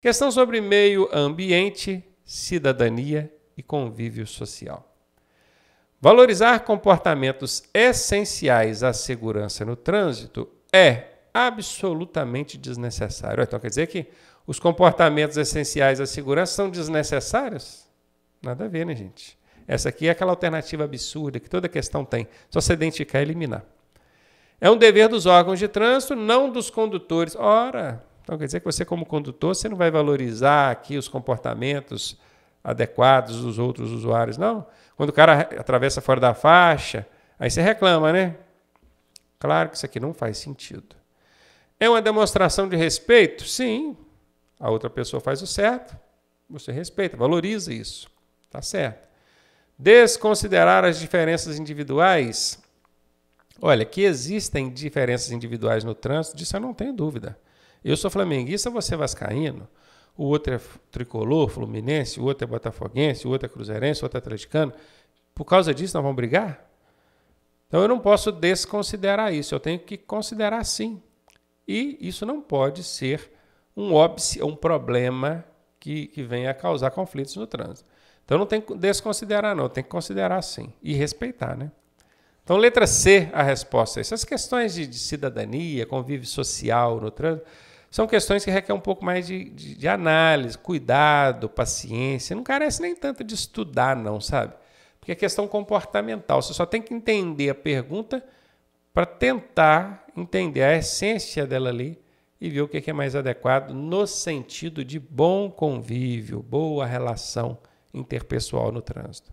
Questão sobre meio ambiente, cidadania e convívio social. Valorizar comportamentos essenciais à segurança no trânsito é absolutamente desnecessário. Então quer dizer que os comportamentos essenciais à segurança são desnecessários? Nada a ver, né, gente? Essa aqui é aquela alternativa absurda que toda questão tem, só se identificar e eliminar. É um dever dos órgãos de trânsito, não dos condutores. Ora, então quer dizer que você, como condutor, você não vai valorizar aqui os comportamentos adequados dos outros usuários, não. Quando o cara atravessa fora da faixa, aí você reclama, né? Claro que isso aqui não faz sentido. É uma demonstração de respeito? Sim. A outra pessoa faz o certo, você respeita, valoriza isso. Tá certo. Desconsiderar as diferenças individuais. Olha, que existem diferenças individuais no trânsito, disso eu não tenho dúvida. Eu sou flamenguista, você é vascaíno, o outro é tricolor, fluminense, o outro é botafoguense, o outro é cruzeirense, o outro é atleticano. Por causa disso nós vamos brigar? Então eu não posso desconsiderar isso, eu tenho que considerar sim. E isso não pode ser um óbice, um problema que, que venha a causar conflitos no trânsito. Então não tem que desconsiderar, não, tem que considerar sim e respeitar, né? Então, letra C, a resposta. Essas questões de, de cidadania, convívio social no trânsito, são questões que requerem um pouco mais de, de, de análise, cuidado, paciência. Não carece nem tanto de estudar, não, sabe? Porque é questão comportamental. Você só tem que entender a pergunta para tentar entender a essência dela ali e ver o é que é mais adequado no sentido de bom convívio, boa relação interpessoal no trânsito.